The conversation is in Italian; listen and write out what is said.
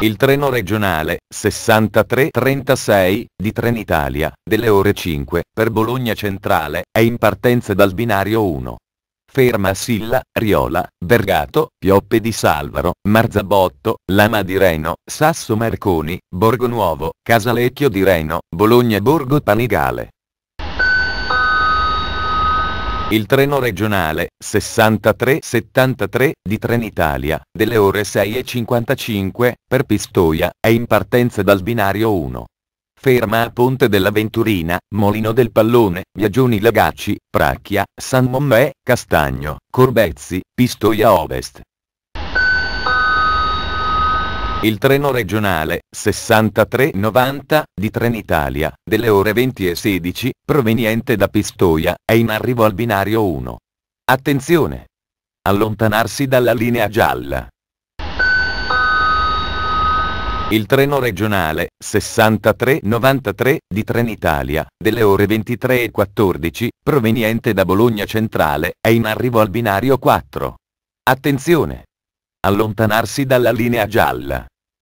Il treno regionale 6336 di Trenitalia, delle ore 5, per Bologna Centrale, è in partenza dal binario 1. Ferma a Silla, Riola, Bergato, Pioppe di Salvaro, Marzabotto, Lama di Reno, Sasso Marconi, Borgo Nuovo, Casalecchio di Reno, Bologna Borgo Panigale. Il treno regionale 6373 di Trenitalia, delle ore 6.55, per Pistoia, è in partenza dal binario 1. Ferma a Ponte della Venturina, Molino del Pallone, Viaggioni Lagacci, Pracchia, San Mommè, Castagno, Corbezzi, Pistoia Ovest. Il treno regionale 6390 di Trenitalia, delle ore 20 e 16, proveniente da Pistoia, è in arrivo al binario 1. Attenzione! Allontanarsi dalla linea gialla. Il treno regionale 6393 di Trenitalia, delle ore 23 e 14, proveniente da Bologna Centrale, è in arrivo al binario 4. Attenzione! allontanarsi dalla linea gialla.